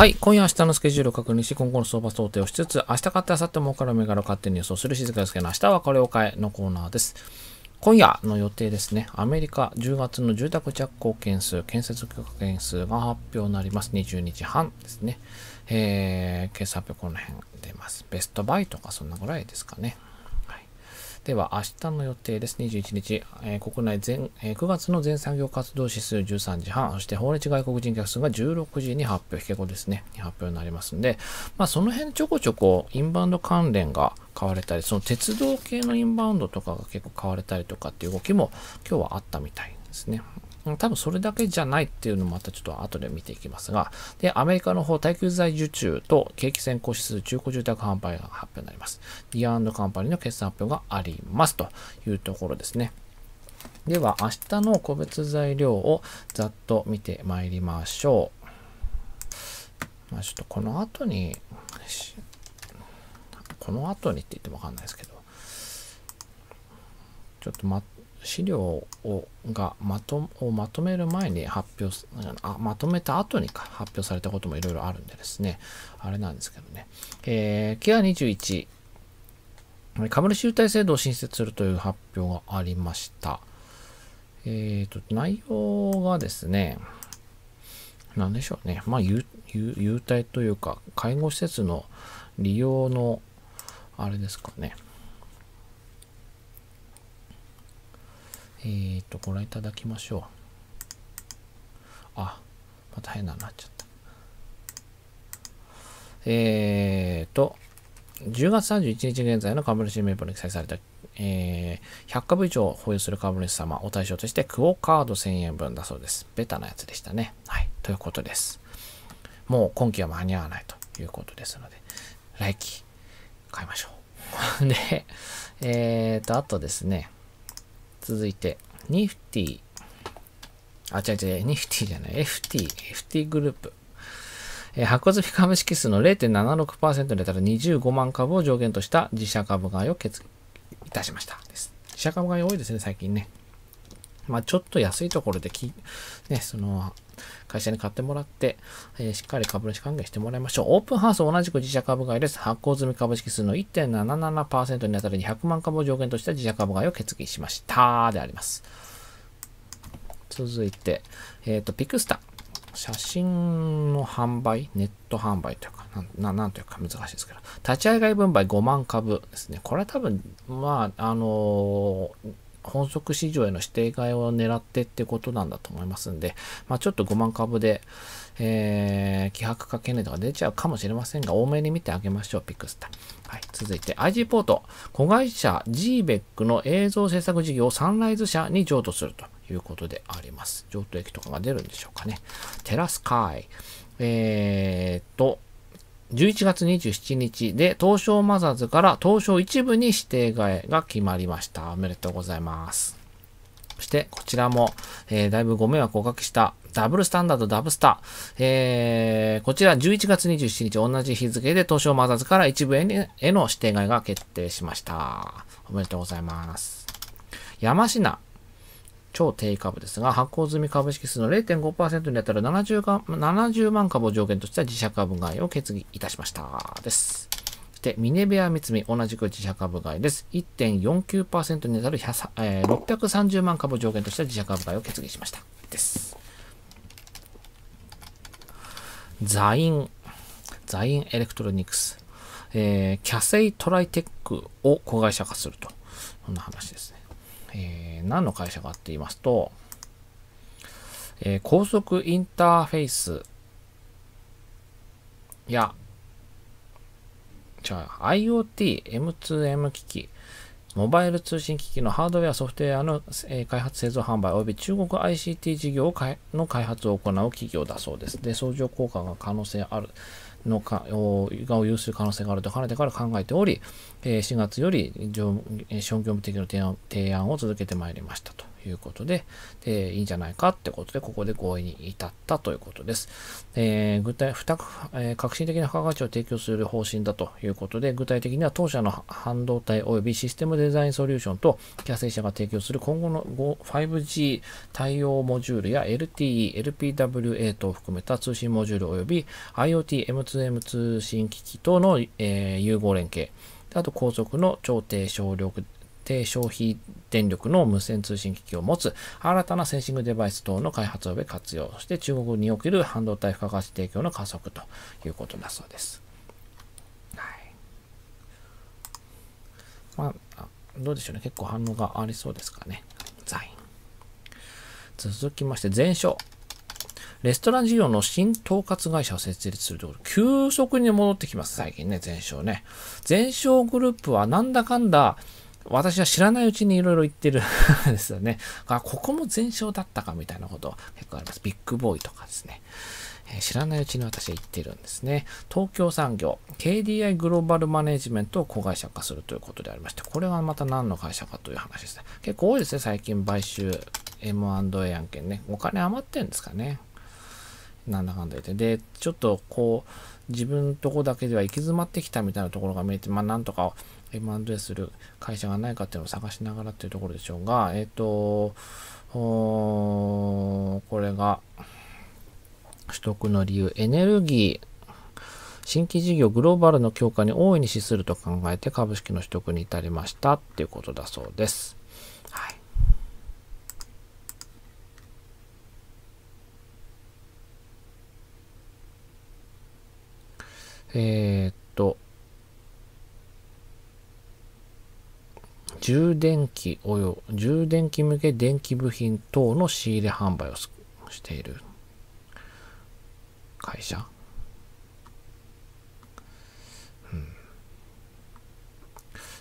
はい。今夜明日のスケジュールを確認し、今後の相場想定をしつつ、明日買って明後日もから銘柄を勝手に予想する静かですけど、明日はこれを買えのコーナーです。今夜の予定ですね。アメリカ10月の住宅着工件数、建設許可件数が発表になります。20日半ですね。えー、決算発表この辺出ます。ベストバイとかそんなぐらいですかね。では、明日の予定です。21日、えー、国内全、えー、9月の全産業活動指数13時半、そして訪日外国人客数が16時に発表、引け後ですね、発表になりますんで、まあ、その辺ちょこちょこインバウンド関連が買われたり、その鉄道系のインバウンドとかが結構買われたりとかっていう動きも今日はあったみたいですね。多分それだけじゃないっていうのもまたちょっと後で見ていきますが、で、アメリカの方、耐久財受注と景気先行指数中古住宅販売が発表になります。D&D カンパニーの決算発表がありますというところですね。では、明日の個別材料をざっと見てまいりましょう。まあ、ちょっとこの後に、この後にって言ってもわかんないですけど、ちょっと待って、資料をがまとをまとめる前に発表あ、まとめた後に発表されたこともいろいろあるんでですね、あれなんですけどね。えー、ケア21、株主優待制度を新設するという発表がありました。えっ、ー、と、内容がですね、なんでしょうね。まあ、優優待というか、介護施設の利用の、あれですかね。えっ、ー、と、ご覧いただきましょう。あ、また変なのになっちゃった。えっ、ー、と、10月31日現在の株主名簿に記載された、えー、100株以上保有する株主様を対象としてクオカード1000円分だそうです。ベタなやつでしたね。はい。ということです。もう今期は間に合わないということですので、来期買いましょう。で、えっ、ー、と、あとですね、続いて、ニフティ。あ、違う違う、ニフティじゃない。FT。FT グループ。えー、箱積株式数の0.76%でたら25万株を上限とした自社株買いを決いたしました。です。自社株買い多いですね、最近ね。まあ、ちょっと安いところでき、ね、その、会社に買ってもらって、えー、しっかり株主還元してもらいましょう。オープンハウス同じく自社株買いです。発行済み株式数の1.77%に当たり200万株を上限とした自社株買いを決議しました。であります。続いて、えっ、ー、と、ピクスタ。写真の販売、ネット販売というか、ななんというか難しいですけど、立ち上がり分配5万株ですね。これは多分、まあ、あのー本則市場への指定買いを狙ってってことなんだと思いますんで、まあ、ちょっと5万株で、えー、希薄化懸念とか出ちゃうかもしれませんが、多めに見てあげましょう、ピクスタ。はい、続いて IG ポート。子会社 GBEC の映像制作事業をサンライズ社に譲渡するということであります。譲渡益とかが出るんでしょうかね。テラスカイ。えー、っと、11月27日で東証マザーズから東証一部に指定替えが決まりました。おめでとうございます。そして、こちらも、えー、だいぶご迷惑をおかけしたダブルスタンダードダブスター。えー、こちら11月27日同じ日付で東証マザーズから一部へへの指定外が決定しました。おめでとうございます。山科超低株ですが、発行済み株式数の0.5%に当たる 70, が70万株を上限とした自社株買いを決議いたしました。です。そして、ミネベア三つみ、同じく自社株買いです。1.49%に当たる、えー、630万株を上限とした自社株買いを決議しました。です。ザイン、ザインエレクトロニクス、えー、キャセイトライテックを子会社化すると。こんな話ですね。えー、何の会社かって言いますと、えー、高速インターフェイスや、じゃあ IoT、M2M 機器、モバイル通信機器のハードウェア、ソフトウェアの、えー、開発、製造、販売、及び中国 ICT 事業の開発を行う企業だそうです。で、相乗効果が可能性ある。のかをを有する可能性があるとかねてから考えており、え4月より商業務的な提案を続けてまいりましたと。いうことで、でいいんじゃないかってことで、ここで合意に至ったということです。えー、具体、二、えー、革新的な付加価値を提供する方針だということで、具体的には当社の半導体及びシステムデザインソリューションと、キャセイ社が提供する今後の 5G 対応モジュールや LTE、LPWA 等を含めた通信モジュール及び IoT、M2M 通信機器との、えー、融合連携、あと高速の調停省力低消費電力の無線通信機器を持つ新たなセンシングデバイス等の開発を活用、そして中国における半導体付加価値提供の加速ということだそうです。はいまあ、どうでしょうね。結構反応がありそうですかね。在。続きまして、全勝。レストラン事業の新統括会社を設立するということ、急速に戻ってきます、最近ね、全商ね。全商グループはなんだかんだ、私は知らないうちにいろいろ言ってるですよね。あ、ここも全勝だったかみたいなこと結構あります。ビッグボーイとかですね。え知らないうちに私は言ってるんですね。東京産業、KDI グローバルマネジメントを子会社化するということでありまして、これはまた何の会社かという話ですね。結構多いですね、最近買収 M&A 案件ね。お金余ってんですかね。なんだかんだ言って。で、ちょっとこう、自分とこだけでは行き詰まってきたみたいなところが見えて、まあなんとか M&A する会社がないかっていうのを探しながらっていうところでしょうが、えっ、ー、と、これが、取得の理由、エネルギー、新規事業グローバルの強化に大いに資すると考えて株式の取得に至りましたっていうことだそうです。えー、っと、充電器およ、充電器向け電気部品等の仕入れ販売をしている会社。うん。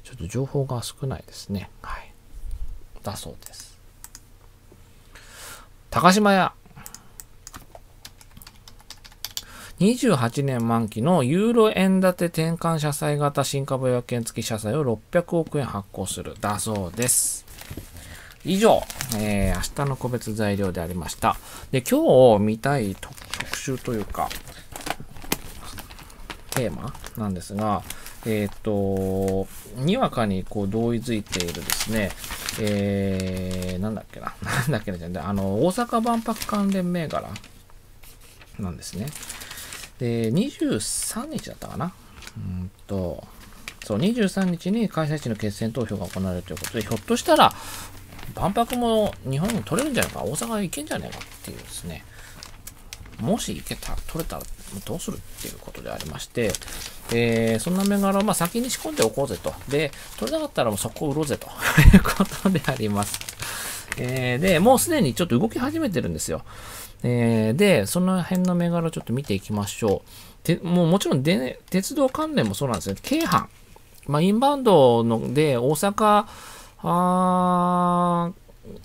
ちょっと情報が少ないですね。はい。だそうです。高島屋28年満期のユーロ円建て転換社債型新株予約券付き社債を600億円発行するだそうです。以上、えー、明日の個別材料でありました。で、今日見たい特集というか、テーマなんですが、えっ、ー、と、にわかにこう同意づいているですね、えー、なんだっけな、なんだっけな、あの、大阪万博関連銘柄なんですね。で、23日だったかなうんと、そう、23日に開催地の決選投票が行われるということで、ひょっとしたら、万博も日本に取れるんじゃないか、大阪行けんじゃないかっていうですね、もし行けた、取れたらどうするっていうことでありまして、えー、そんな銘柄をまあ先に仕込んでおこうぜと。で、取れなかったらもうそこを売ろうぜと いうことであります。えー、で、もうすでにちょっと動き始めてるんですよ。えー、で、その辺の銘柄をちょっと見ていきましょう。てもうもちろんで、ね、鉄道関連もそうなんですね。京阪。まあ、インバウンドので、大阪あ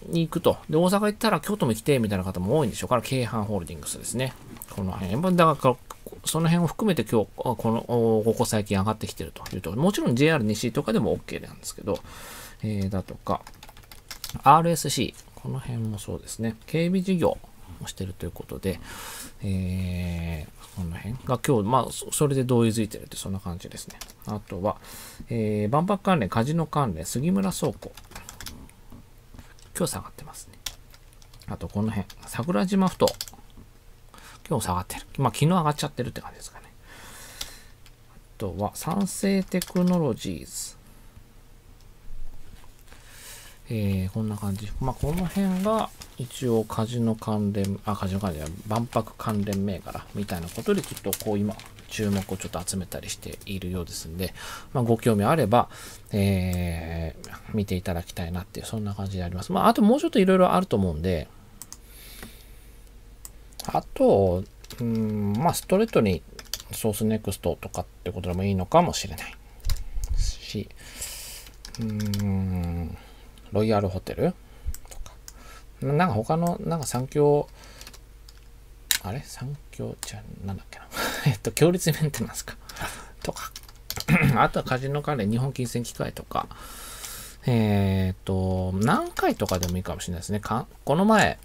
に行くと。で、大阪行ったら京都も来て、みたいな方も多いんでしょうから、京阪ホールディングスですね。この辺。だから、その辺を含めて今日、この、ここ最近上がってきてるというともちろん JR 西とかでも OK なんですけど、えー、だとか、RSC、この辺もそうですね、警備事業をしてるということで、えー、この辺が今日、まあ、それで同意づいてるって、そんな感じですね。あとは、えー、万博関連、カジノ関連、杉村倉庫。今日下がってますね。あと、この辺、桜島ふ頭。今日下がってる。まあ、昨日上がっちゃってるって感じですかね。あとは、三成テクノロジーズ。えー、こんな感じ。まあ、この辺が一応カジノ関連、あ、カジノ関連万博関連銘柄みたいなことできっとこう今、注目をちょっと集めたりしているようですんで、まあ、ご興味あれば、えー、見ていただきたいなっていう、そんな感じであります。まあ、あともうちょっといろいろあると思うんで、あと、うん、まあ、ストレートにソースネクストとかってことでもいいのかもしれないし、うーん、ロイヤルホテルとか。なんか他の、なんか三協。あれ三強、じゃなんだっけな。えっと、強烈メンテナンスか。とか。あとはカジノ関連、日本金銭機械とか。えっ、と、何回とかでもいいかもしれないですね。かこの前、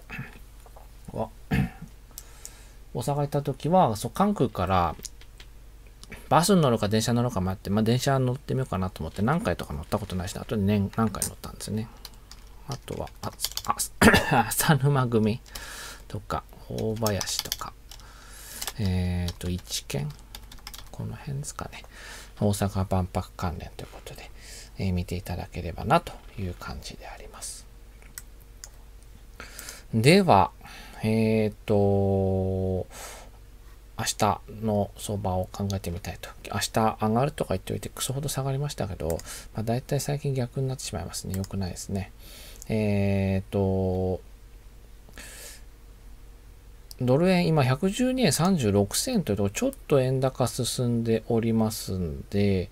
大阪行った時は、そう、関空から、バスに乗るか電車乗るか迷って、まあ、電車乗ってみようかなと思って何回とか乗ったことないし、あと年何回乗ったんですね。あとは、あ、あ、浅沼組とか、大林とか、えっ、ー、と、一見この辺ですかね。大阪万博関連ということで、えー、見ていただければなという感じであります。では、えっ、ー、と、明日の相場を考えてみたいと。明日上がるとか言っておいて、クソほど下がりましたけど、まあ、大体最近逆になってしまいますね。良くないですね。えー、っと、ドル円、今112円36銭というと、ちょっと円高進んでおりますんで、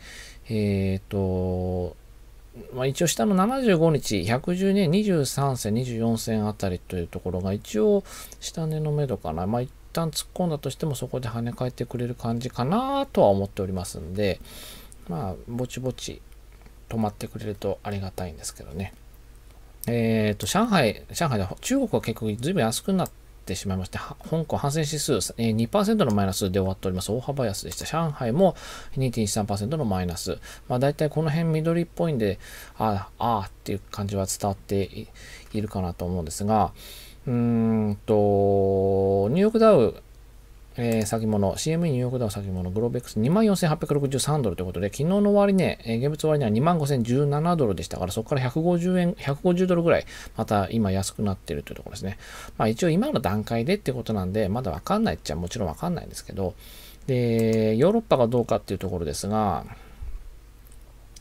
えー、っと、まあ、一応下の75日、112円23銭、24銭あたりというところが一応下値の目処かな。まあ、旦突っ込んだとしてもそこで跳ね返ってくれる感じかなとは思っておりますんで、まあ、ぼちぼち止まってくれるとありがたいんですけどね。えっ、ー、と、上海、上海で中国は結構随分安くなってしまいまして、香港反戦指数2%のマイナスで終わっております。大幅安でした。上海も2.13%のマイナス。まあ大体この辺緑っぽいんで、ああ、ああっていう感じは伝わっているかなと思うんですが、うんと、ニューヨークダウ、えー、先物、CME ニューヨークダウ先物、グローベックス24,863ドルということで、昨日の終値、ね、現物終には25,017ドルでしたから、そこから150円、150ドルぐらい、また今安くなってるというところですね。まあ一応今の段階でってことなんで、まだわかんないっちゃもちろんわかんないんですけど、で、ヨーロッパがどうかっていうところですが、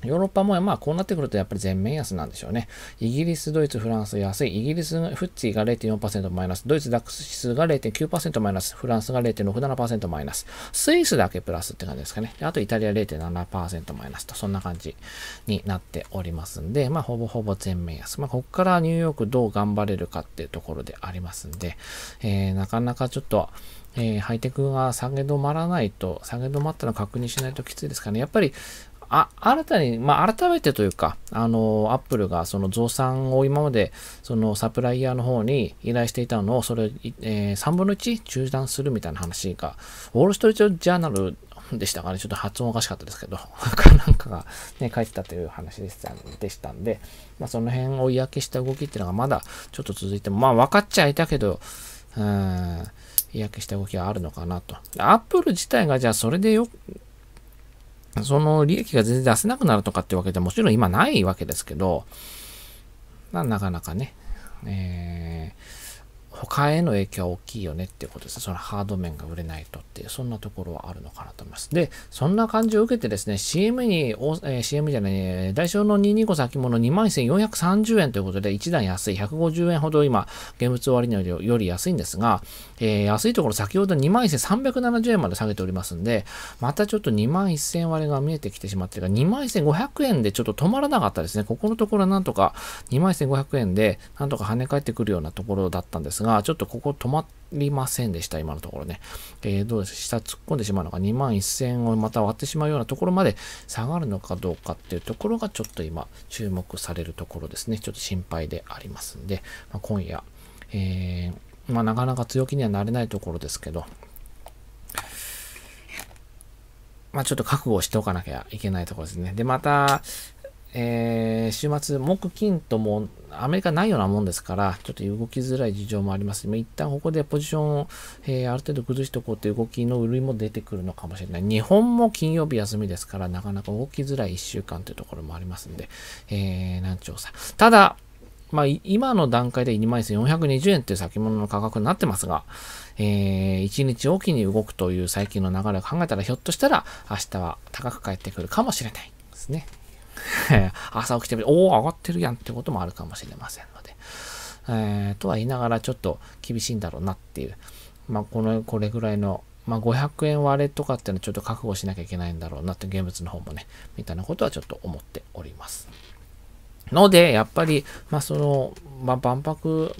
ヨーロッパもまあこうなってくるとやっぱり全面安なんでしょうね。イギリス、ドイツ、フランス安い。イギリスのフッチが0.4%マイナス。ドイツダックス指数が0.9%マイナス。フランスが0.67%マイナス。スイスだけプラスって感じですかね。あとイタリア0.7%マイナスと、そんな感じになっておりますんで、まあほぼほぼ全面安。まあここからニューヨークどう頑張れるかっていうところでありますんで、えー、なかなかちょっと、えー、ハイテクが下げ止まらないと、下げ止まったの確認しないときついですかね。やっぱり、あ新たに、まあ、改めてというか、あの、アップルがその増産を今まで、そのサプライヤーの方に依頼していたのを、それ、えー、3分の1中断するみたいな話が、ウォールストリートジャーナルでしたかね、ちょっと発音おかしかったですけど、なんかがね、書いてたという話でしたでしたんで、まあその辺を嫌気した動きっていうのがまだちょっと続いても、まあ分かっちゃいたけど、うん、嫌気した動きがあるのかなと。アップル自体がじゃあそれでよ、その利益が全然出せなくなるとかってわけでもちろん今ないわけですけど、なかなかね、えー他への影響は大きいよねっていうことです。そのハード面が売れないとっていう、そんなところはあるのかなと思います。で、そんな感じを受けてですね、CM に、えー、CM じゃない、えー、代償の225先物21,430円ということで、1段安い、150円ほど今、現物割りのより安いんですが、えー、安いところ先ほど21,370円まで下げておりますんで、またちょっと21,000割が見えてきてしまってるが、21,500円でちょっと止まらなかったですね。ここのところはなんとか21,500円で、なんとか跳ね返ってくるようなところだったんですが、が、ちょっとここ止まりませんでした、今のところね。えー、どうです下突っ込んでしまうのか、2万1000をまた割ってしまうようなところまで下がるのかどうかっていうところが、ちょっと今、注目されるところですね。ちょっと心配でありますんで、まあ、今夜、えー、まあ、なかなか強気にはなれないところですけど、まあ、ちょっと覚悟しておかなきゃいけないところですね。で、また、えー、週末、木金ともアメリカないようなもんですから、ちょっと動きづらい事情もあります一旦ここでポジションを、えー、ある程度崩しておこうという動きの売りも出てくるのかもしれない。日本も金曜日休みですから、なかなか動きづらい1週間というところもありますんで、えー、難聴さ。ただ、まあ、今の段階で2枚1 420円という先物の価格になってますが、えー、1日おきに動くという最近の流れを考えたら、ひょっとしたら明日は高く返ってくるかもしれないですね。朝起きてみて、おお、上がってるやんってこともあるかもしれませんので。えー、とは言いながらちょっと厳しいんだろうなっていう。まあ、この、これぐらいの、まあ、500円割れとかっていうのはちょっと覚悟しなきゃいけないんだろうなって、現物の方もね、みたいなことはちょっと思っております。ので、やっぱり、まあ、その、まあ、万博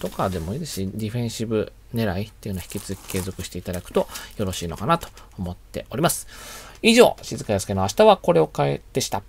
とかでもいいですし、ディフェンシブ狙いっていうのを引き続き継続していただくとよろしいのかなと思っております。以上、静かやすけの明日はこれを変えでした。